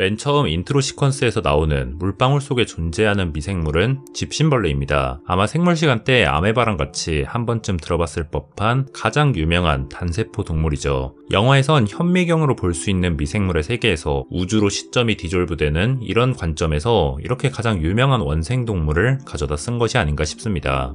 맨 처음 인트로 시퀀스에서 나오는 물방울 속에 존재하는 미생물은 집신벌레입니다. 아마 생물 시간 때 아메바랑 같이 한 번쯤 들어봤을 법한 가장 유명한 단세포 동물이죠. 영화에선 현미경으로 볼 수 있는 미생물의 세계에서 우주로 시점이 디졸브되는 이런 관점에서 이렇게 가장 유명한 원생 동물을 가져다 쓴 것이 아닌가 싶습니다.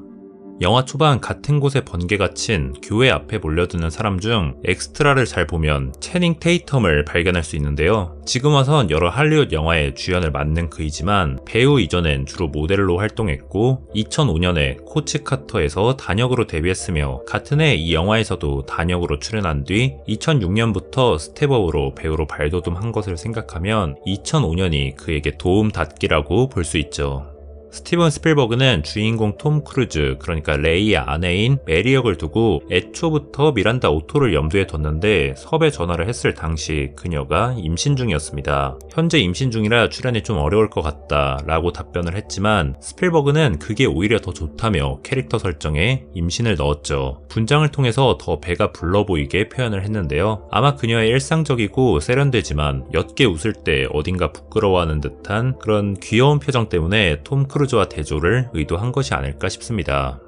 영화 초반 같은 곳에 번개가 친 교회 앞에 몰려드는 사람 중 엑스트라를 잘 보면 체닝 테이텀을 발견할 수 있는데요. 지금 와선 여러 할리우드 영화의 주연을 맡는 그이지만 배우 이전엔 주로 모델로 활동했고 2005년에 코치 카터에서 단역으로 데뷔했으며 같은 해 이 영화에서도 단역으로 출연한 뒤 2006년부터 스텝업으로 배우로 발돋움한 것을 생각하면 2005년이 그에게 도움 닫기라고 볼 수 있죠. 스티븐 스필버그는 주인공 톰 크루즈, 그러니까 레이 아내인 메리 역을 두고 애초부터 미란다 오토를 염두에 뒀는데 섭외 전화를 했을 당시 그녀가 임신 중이었습니다. 현재 임신 중이라 출연이 좀 어려울 것 같다 라고 답변을 했지만 스필버그는 그게 오히려 더 좋다며 캐릭터 설정에 임신을 넣었죠. 분장을 통해서 더 배가 불러 보이게 표현을 했는데요. 아마 그녀의 일상적이고 세련되지만 옅게 웃을 때 어딘가 부끄러워하는 듯한 그런 귀여운 표정 때문에 톰 크루즈 크루즈와 대조를 의도한 것이 아닐까 싶습니다.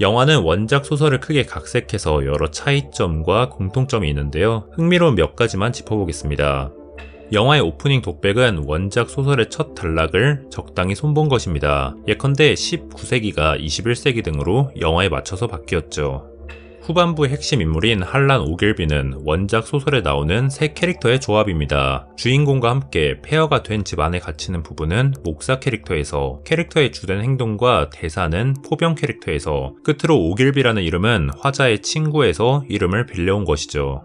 영화는 원작 소설을 크게 각색해서 여러 차이점과 공통점이 있는데요. 흥미로운 몇 가지만 짚어보겠습니다. 영화의 오프닝 독백은 원작 소설의 첫 단락을 적당히 손본 것입니다. 예컨대 19세기가 21세기 등으로 영화에 맞춰서 바뀌었죠. 후반부 핵심 인물인 한란 오길비는 원작 소설에 나오는 세 캐릭터의 조합입니다. 주인공과 함께 페어가 된 집안에 갇히는 부분은 목사 캐릭터에서 캐릭터의 주된 행동과 대사는 포병 캐릭터에서 끝으로 오길비라는 이름은 화자의 친구에서 이름을 빌려온 것이죠.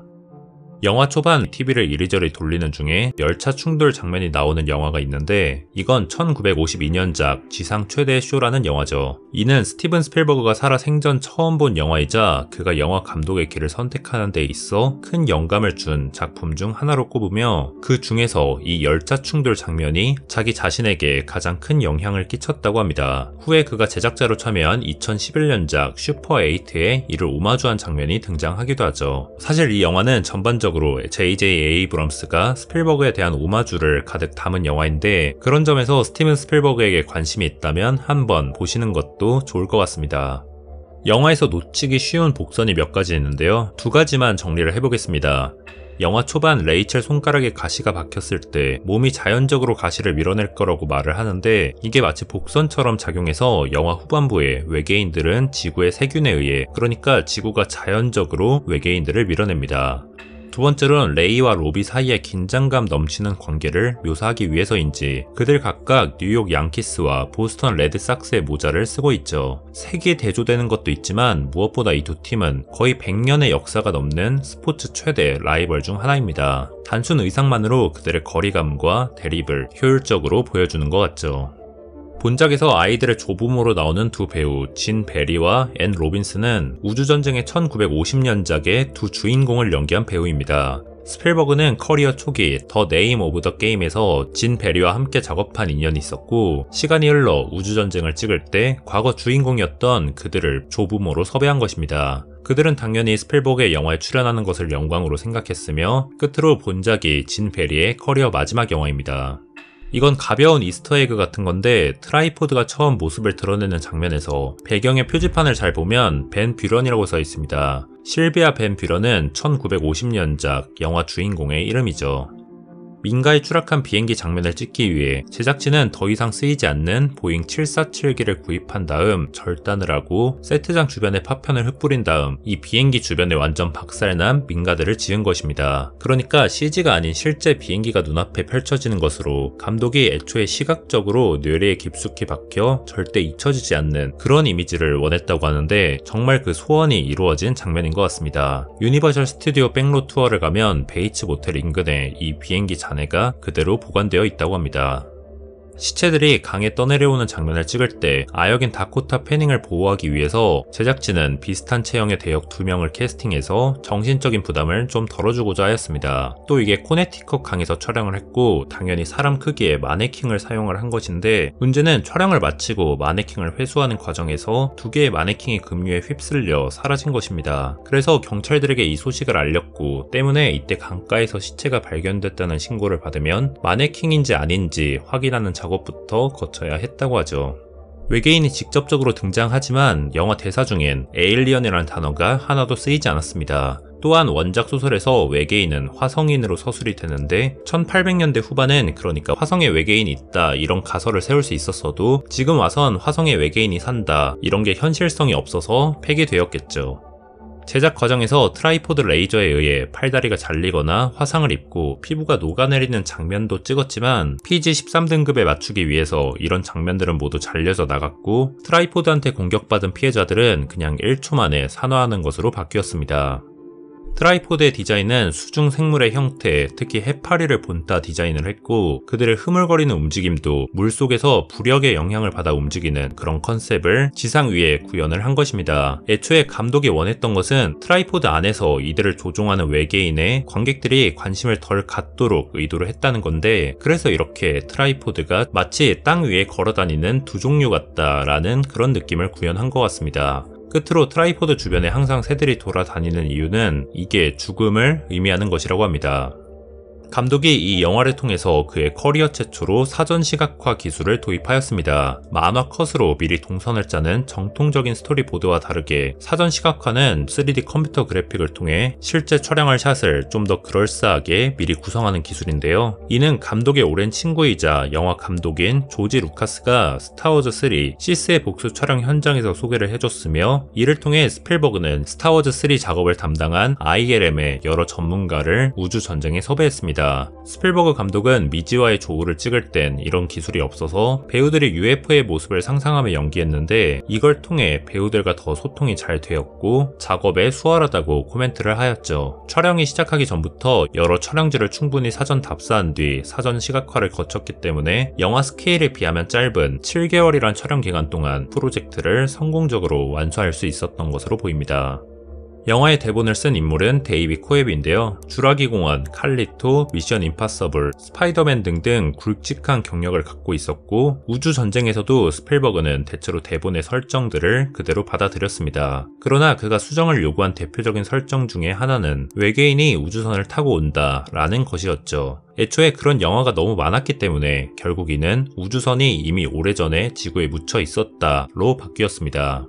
영화 초반 TV를 이리저리 돌리는 중에 열차 충돌 장면이 나오는 영화가 있는데 이건 1952년작 지상 최대의 쇼라는 영화죠. 이는 스티븐 스필버그가 살아 생전 처음 본 영화이자 그가 영화 감독의 길을 선택하는 데 있어 큰 영감을 준 작품 중 하나로 꼽으며 그 중에서 이 열차 충돌 장면이 자기 자신에게 가장 큰 영향을 끼쳤다고 합니다. 후에 그가 제작자로 참여한 2011년작 슈퍼8에 이를 오마주한 장면이 등장하기도 하죠. 사실 이 영화는 전반적으로 전반적으로 J.J. 에이브럼스가 스필버그에 대한 오마주를 가득 담은 영화인데 그런 점에서 스티븐 스필버그에게 관심이 있다면 한번 보시는 것도 좋을 것 같습니다. 영화에서 놓치기 쉬운 복선이 몇 가지 있는데요. 두 가지만 정리를 해보겠습니다. 영화 초반 레이첼 손가락에 가시가 박혔을 때 몸이 자연적으로 가시를 밀어낼 거라고 말을 하는데 이게 마치 복선처럼 작용해서 영화 후반부에 외계인들은 지구의 세균에 의해 그러니까 지구가 자연적으로 외계인들을 밀어냅니다. 두 번째로는 레이와 로비 사이의 긴장감 넘치는 관계를 묘사하기 위해서인지 그들 각각 뉴욕 양키스와 보스턴 레드삭스의 모자를 쓰고 있죠. 세계 대조되는 것도 있지만 무엇보다 이 두 팀은 거의 100년의 역사가 넘는 스포츠 최대 라이벌 중 하나입니다. 단순 의상만으로 그들의 거리감과 대립을 효율적으로 보여주는 것 같죠. 본작에서 아이들의 조부모로 나오는 두 배우 진 베리와 앤로빈슨은 우주전쟁의 1950년작의 두 주인공을 연기한 배우입니다. 스펠버그는 커리어 초기 더 네임 오브 더 게임에서 진 베리와 함께 작업한 인연이 있었고 시간이 흘러 우주전쟁을 찍을 때 과거 주인공이었던 그들을 조부모로 섭외한 것입니다. 그들은 당연히 스펠버그의 영화에 출연하는 것을 영광으로 생각했으며 끝으로 본작이 진 베리의 커리어 마지막 영화입니다. 이건 가벼운 이스터에그 같은 건데 트라이포드가 처음 모습을 드러내는 장면에서 배경의 표지판을 잘 보면 벤 뷰런이라고 써 있습니다. 실비아 벤 뷰런은 1950년작 영화 주인공의 이름이죠. 민가에 추락한 비행기 장면을 찍기 위해 제작진은 더 이상 쓰이지 않는 보잉 747기를 구입한 다음 절단을 하고 세트장 주변에 파편을 흩뿌린 다음 이 비행기 주변에 완전 박살난 민가들을 지은 것입니다. 그러니까 CG가 아닌 실제 비행기가 눈앞에 펼쳐지는 것으로 감독이 애초에 시각적으로 뇌리에 깊숙이 박혀 절대 잊혀지지 않는 그런 이미지를 원했다고 하는데 정말 그 소원이 이루어진 장면인 것 같습니다. 유니버셜 스튜디오 백로 투어를 가면 베이츠 모텔 인근에 이 비행기 잔 잔해가 그대로 보관되어 있다고 합니다. 시체들이 강에 떠내려오는 장면을 찍을 때 아역인 다코타 패닝을 보호하기 위해서 제작진은 비슷한 체형의 대역 2명을 캐스팅해서 정신적인 부담을 좀 덜어주고자 하였습니다. 또 이게 코네티컷 강에서 촬영을 했고 당연히 사람 크기의 마네킹을 사용을 한 것인데 문제는 촬영을 마치고 마네킹을 회수하는 과정에서 두 개의 마네킹이 급류에 휩쓸려 사라진 것입니다. 그래서 경찰들에게 이 소식을 알렸고 때문에 이때 강가에서 시체가 발견됐다는 신고를 받으면 마네킹인지 아닌지 확인하는 작업을 작업부터 거쳐야 했다고 하죠. 외계인이 직접적으로 등장하지만 영화 대사 중엔 에일리언이라는 단어가 하나도 쓰이지 않았습니다. 또한 원작 소설에서 외계인은 화성인으로 서술이 되는데 1800년대 후반엔 그러니까 화성에 외계인이 있다 이런 가설을 세울 수 있었어도 지금 와선 화성에 외계인이 산다 이런 게 현실성이 없어서 폐기되었겠죠. 제작 과정에서 트라이포드 레이저에 의해 팔다리가 잘리거나 화상을 입고 피부가 녹아내리는 장면도 찍었지만 PG-13등급에 맞추기 위해서 이런 장면들은 모두 잘려져 나갔고 트라이포드한테 공격받은 피해자들은 그냥 1초 만에 산화하는 것으로 바뀌었습니다. 트라이포드의 디자인은 수중 생물의 형태, 특히 해파리를 본따 디자인을 했고 그들의 흐물거리는 움직임도 물속에서 부력의 영향을 받아 움직이는 그런 컨셉을 지상 위에 구현을 한 것입니다. 애초에 감독이 원했던 것은 트라이포드 안에서 이들을 조종하는 외계인에 관객들이 관심을 덜 갖도록 의도를 했다는 건데 그래서 이렇게 트라이포드가 마치 땅 위에 걸어다니는 두 종류 같다라는 그런 느낌을 구현한 것 같습니다. 끝으로 트라이포드 주변에 항상 새들이 돌아다니는 이유는 이게 죽음을 의미하는 것이라고 합니다. 감독이 이 영화를 통해서 그의 커리어 최초로 사전 시각화 기술을 도입하였습니다. 만화 컷으로 미리 동선을 짜는 정통적인 스토리보드와 다르게 사전 시각화는 3D 컴퓨터 그래픽을 통해 실제 촬영할 샷을 좀 더 그럴싸하게 미리 구성하는 기술인데요. 이는 감독의 오랜 친구이자 영화 감독인 조지 루카스가 스타워즈 3 시스의 복수 촬영 현장에서 소개를 해줬으며 이를 통해 스필버그는 스타워즈 3 작업을 담당한 ILM의 여러 전문가를 우주전쟁에 섭외했습니다. 있습니다. 스필버그 감독은 미지와의 조우를 찍을 땐 이런 기술이 없어서 배우들이 UFO의 모습을 상상하며 연기했는데 이걸 통해 배우들과 더 소통이 잘 되었고 작업에 수월하다고 코멘트를 하였죠. 촬영이 시작하기 전부터 여러 촬영지를 충분히 사전 답사한 뒤 사전 시각화를 거쳤기 때문에 영화 스케일에 비하면 짧은 7개월이란 촬영 기간 동안 프로젝트를 성공적으로 완수할 수 있었던 것으로 보입니다. 영화의 대본을 쓴 인물은 데이비 코앱인데요. 주라기 공원, 칼리토, 미션 임파서블, 스파이더맨 등등 굵직한 경력을 갖고 있었고 우주 전쟁에서도 스펠버그는 대체로 대본의 설정들을 그대로 받아들였습니다. 그러나 그가 수정을 요구한 대표적인 설정 중에 하나는 외계인이 우주선을 타고 온다 라는 것이었죠. 애초에 그런 영화가 너무 많았기 때문에 결국 이는 우주선이 이미 오래전에 지구에 묻혀 있었다로 바뀌었습니다.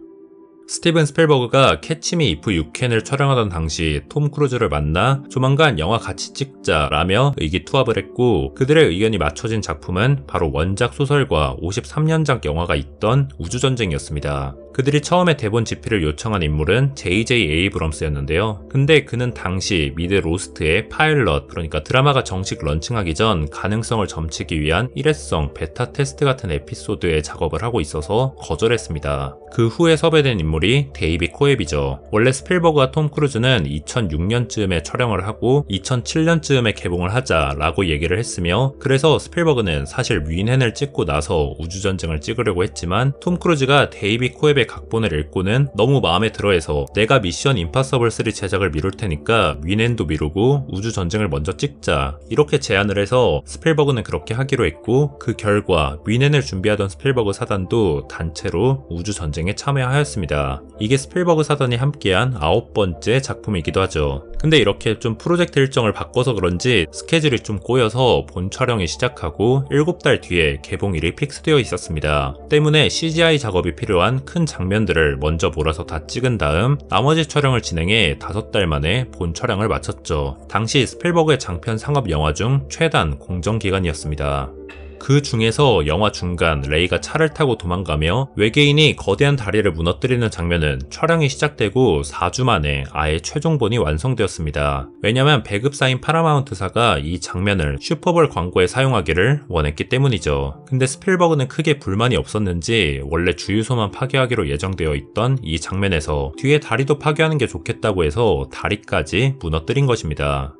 스티븐 스펠버그가 캐치미 이프 6캔을 촬영하던 당시 톰 크루즈를 만나 조만간 영화 같이 찍자 라며 의기투합을 했고 그들의 의견이 맞춰진 작품은 바로 원작 소설과 53년작 영화가 있던 우주전쟁이었습니다. 그들이 처음에 대본 집필을 요청한 인물은 J.J. 에이브럼스였는데요. 근데 그는 당시 미드 로스트의 파일럿, 그러니까 드라마가 정식 런칭하기 전 가능성을 점치기 위한 일회성 베타 테스트 같은 에피소드의 작업을 하고 있어서 거절했습니다. 그 후에 섭외된 인물 인물이 데이비 코앱이죠. 원래 스필버그와 톰 크루즈는 2006년쯤에 촬영을 하고 2007년쯤에 개봉을 하자라고 얘기를 했으며 그래서 스필버그는 사실 위인헨을 찍고 나서 우주전쟁을 찍으려고 했지만 톰 크루즈가 데이비 코앱의 각본을 읽고는 너무 마음에 들어해서 내가 미션 임파서블 3 제작을 미룰 테니까 위인헨도 미루고 우주전쟁을 먼저 찍자 이렇게 제안을 해서 스필버그는 그렇게 하기로 했고 그 결과 위인헨을 준비하던 스필버그 사단도 단체로 우주전쟁에 참여하였습니다. 이게 스필버그 사단이 함께한 아홉 번째 작품이기도 하죠. 근데 이렇게 좀 프로젝트 일정을 바꿔서 그런지 스케줄이 좀 꼬여서 본 촬영이 시작하고 7달 뒤에 개봉일이 픽스되어 있었습니다. 때문에 CGI 작업이 필요한 큰 장면들을 먼저 몰아서 다 찍은 다음 나머지 촬영을 진행해 5달 만에 본 촬영을 마쳤죠. 당시 스필버그의 장편 상업 영화 중 최단 공정기간이었습니다. 그 중에서 영화 중간 레이가 차를 타고 도망가며 외계인이 거대한 다리를 무너뜨리는 장면은 촬영이 시작되고 4주 만에 아예 최종본이 완성되었습니다. 왜냐면 배급사인 파라마운트사가 이 장면을 슈퍼볼 광고에 사용하기를 원했기 때문이죠. 근데 스필버그는 크게 불만이 없었는지 원래 주유소만 파괴하기로 예정되어 있던 이 장면에서 뒤에 다리도 파괴하는 게 좋겠다고 해서 다리까지 무너뜨린 것입니다.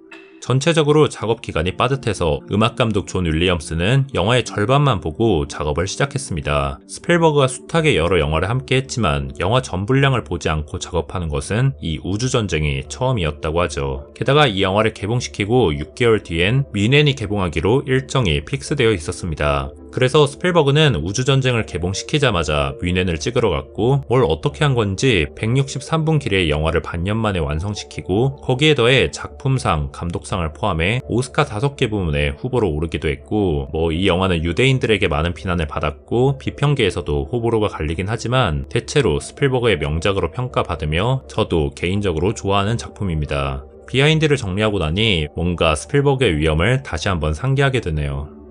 전체적으로 작업 기간이 빠듯해서 음악 감독 존 윌리엄스는 영화의 절반만 보고 작업을 시작했습니다. 스펠버그가 숱하게 여러 영화를 함께 했지만 영화 전 분량을 보지 않고 작업하는 것은 이 우주전쟁이 처음이었다고 하죠. 게다가 이 영화를 개봉시키고 6개월 뒤엔 미넨이 개봉하기로 일정이 픽스되어 있었습니다. 그래서 스필버그는 우주전쟁을 개봉시키자마자 위넨을 찍으러 갔고 뭘 어떻게 한 건지 163분 길의 영화를 반년 만에 완성시키고 거기에 더해 작품상, 감독상을 포함해 오스카 5개 부문에 후보로 오르기도 했고 뭐 이 영화는 유대인들에게 많은 비난을 받았고 비평계에서도 호불호가 갈리긴 하지만 대체로 스필버그의 명작으로 평가받으며 저도 개인적으로 좋아하는 작품입니다. 비하인드를 정리하고 나니 뭔가 스필버그의 위험을 다시 한번 상기하게 되네요.